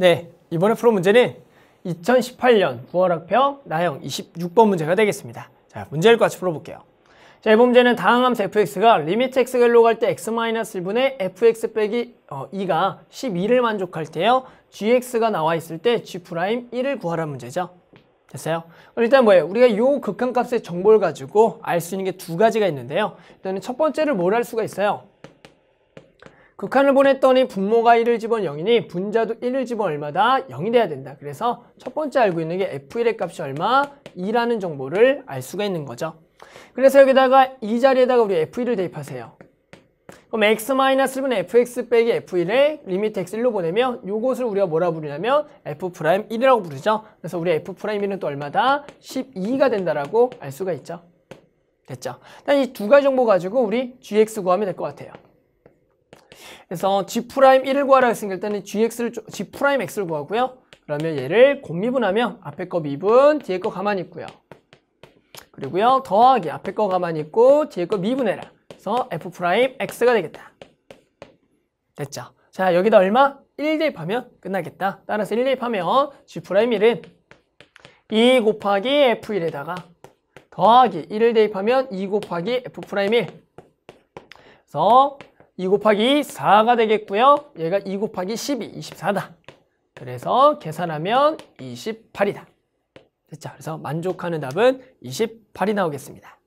네, 이번에 풀어 문제는 2018년 9월 학평 나형 26번 문제가 되겠습니다. 자, 문제 읽고 같이 풀어볼게요. 자, 이번 문제는 다항함수 fx가 리미트 x가 1로 갈 때 x-1분의 fx 빼기 어, 2가 12를 만족할 때요. gx가 나와 있을 때 g'1을 구하라는 문제죠. 됐어요? 일단 뭐예요? 우리가 요 극한값의 정보를 가지고 알 수 있는 게 두 가지가 있는데요. 일단은 첫 번째를 뭘 할 수가 있어요? 극한을 보냈더니 분모가 1을 집어 0이니 분자도 1을 집어 얼마다? 0이 돼야 된다. 그래서 첫 번째 알고 있는 게 F1의 값이 얼마? 2라는 정보를 알 수가 있는 거죠. 그래서 여기다가 이 자리에다가 우리 F1을 대입하세요. 그럼 x-1은 fx 빼기 f1의 리미트 x1로 보내면 이것을 우리가 뭐라 부르냐면 f'1이라고 부르죠. 그래서 우리 f'1은 또 얼마다? 12가 된다라고 알 수가 있죠. 됐죠. 이 두 가지 정보 가지고 우리 gx 구하면 될 것 같아요. 그래서 g 프라임 1을 구하라 했으니까 일단은 gx를 g 프라임 x를 구하고요. 그러면 얘를 곱미분하면 앞에 거 미분, 뒤에 거 가만히 있고요. 그리고요 더하기 앞에 거 가만히 있고 뒤에 거 미분해라. 그래서 f 프라임 x가 되겠다. 됐죠? 자 여기다 얼마? 1 대입하면 끝나겠다. 따라서 1 대입하면 g 프라임 1은 2 곱하기 f1에다가 더하기 1을 대입하면 2 곱하기 f 프라임 1. 그래서 2 곱하기 4가 되겠고요. 얘가 2 곱하기 12, 24다. 그래서 계산하면 28이다. 됐죠? 그래서 만족하는 답은 28이 나오겠습니다.